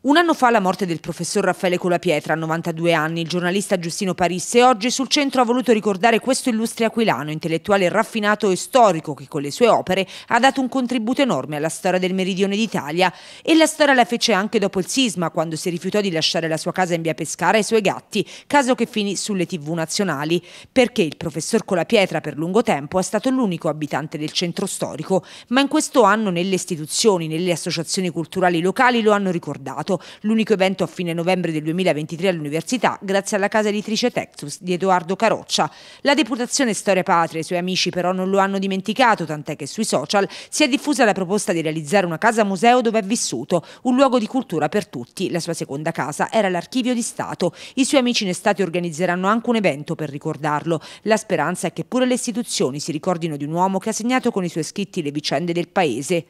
Un anno fa la morte del professor Raffaele Colapietra, a 92 anni, il giornalista Giustino Parisse oggi sul centro ha voluto ricordare questo illustre aquilano, intellettuale raffinato e storico che con le sue opere ha dato un contributo enorme alla storia del meridione d'Italia e la storia la fece anche dopo il sisma, quando si rifiutò di lasciare la sua casa in via Pescara e i suoi gatti, caso che finì sulle tv nazionali, perché il professor Colapietra per lungo tempo è stato l'unico abitante del centro storico, ma in questo anno nelle istituzioni, nelle associazioni culturali locali lo hanno ricordato stato l'unico evento a fine novembre del 2023 all'università grazie alla casa editrice Textus di Edoardo Caroccia. La deputazione Storia Patria e i suoi amici però non lo hanno dimenticato, tant'è che sui social si è diffusa la proposta di realizzare una casa museo dove è vissuto, un luogo di cultura per tutti. La sua seconda casa era l'archivio di Stato. I suoi amici in estate organizzeranno anche un evento per ricordarlo. La speranza è che pure le istituzioni si ricordino di un uomo che ha segnato con i suoi scritti le vicende del paese.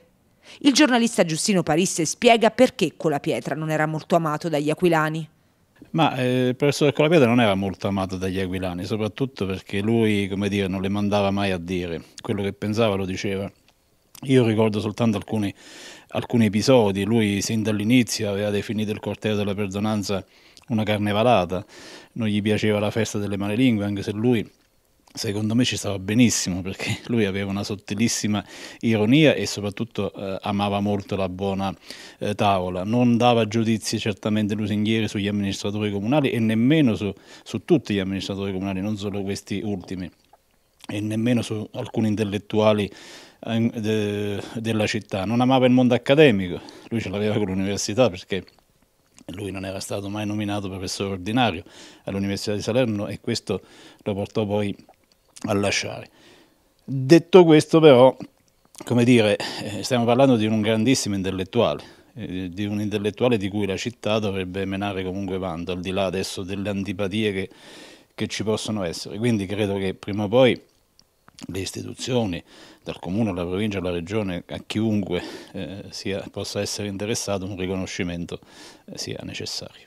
Il giornalista Giustino Parisse spiega perché Colapietra non era molto amato dagli aquilani. Ma eh, il professor Colapietra non era molto amato dagli aquilani, soprattutto perché lui, come dire, non le mandava mai a dire, quello che pensava lo diceva. Io ricordo soltanto alcuni, alcuni episodi, lui sin dall'inizio aveva definito il corteo della perdonanza una carnevalata, non gli piaceva la festa delle malelingue, anche se lui secondo me ci stava benissimo perché lui aveva una sottilissima ironia e soprattutto eh, amava molto la buona eh, tavola. Non dava giudizi certamente lusinghieri sugli amministratori comunali e nemmeno su, su tutti gli amministratori comunali, non solo questi ultimi, e nemmeno su alcuni intellettuali eh, de, della città. Non amava il mondo accademico, lui ce l'aveva con l'università perché lui non era stato mai nominato professore ordinario all'Università di Salerno e questo lo portò poi a lasciare. Detto questo però, come dire, eh, stiamo parlando di un grandissimo intellettuale, eh, di un intellettuale di cui la città dovrebbe menare comunque vanto, al di là adesso delle antipatie che, che ci possono essere. Quindi credo che prima o poi le istituzioni, dal comune alla provincia alla regione, a chiunque eh, sia, possa essere interessato, un riconoscimento eh, sia necessario.